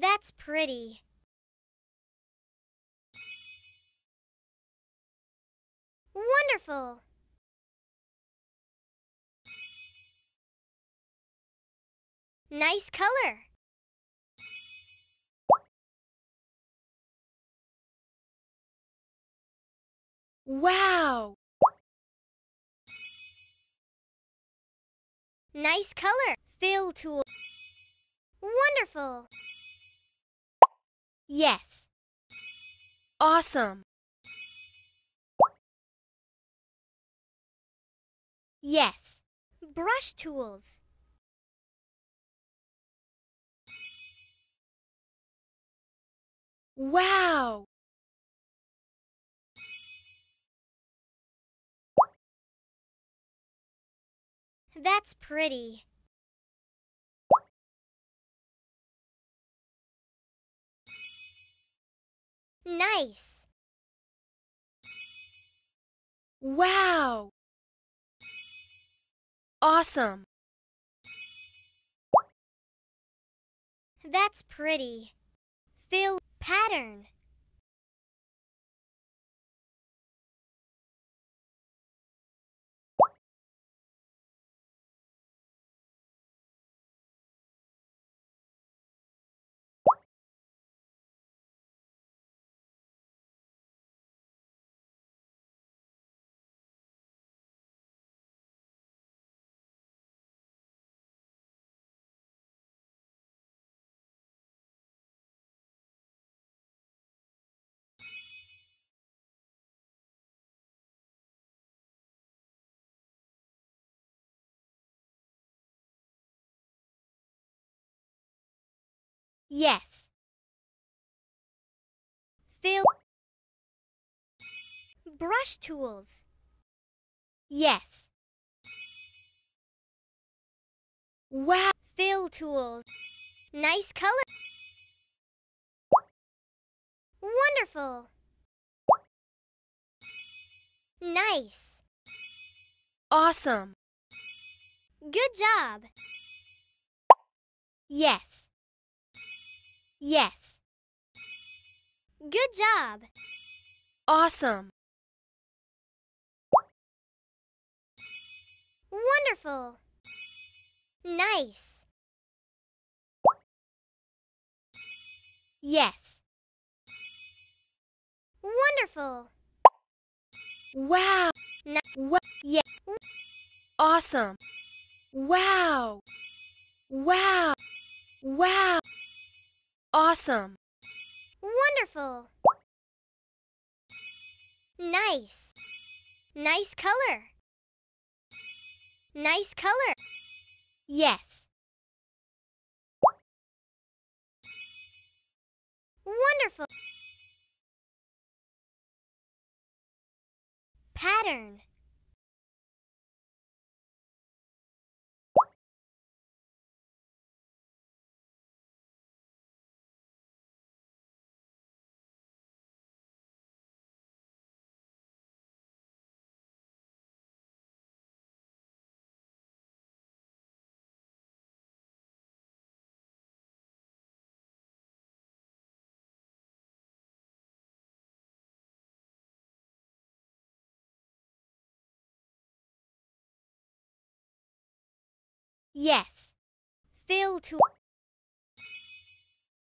That's pretty. Wonderful! Nice color. Wow! Nice color. Fill tool. Wonderful! Yes. Awesome. Yes. Brush tools. Wow! That's pretty. Nice. Wow! Awesome! That's pretty. Fill pattern. Yes. Fill. Brush tools. Yes. Wow. Fill tools. Nice color. Wonderful. Nice. Awesome. Good job. Yes. Yes. Good job. Awesome. Wonderful. Nice. Yes. Wonderful. Wow. N what? Yeah. Awesome. Wow. Wow. Wow. Awesome. Wonderful. Nice. Nice color. Nice color. Yes. Wonderful. Pattern. Yes. Fill to...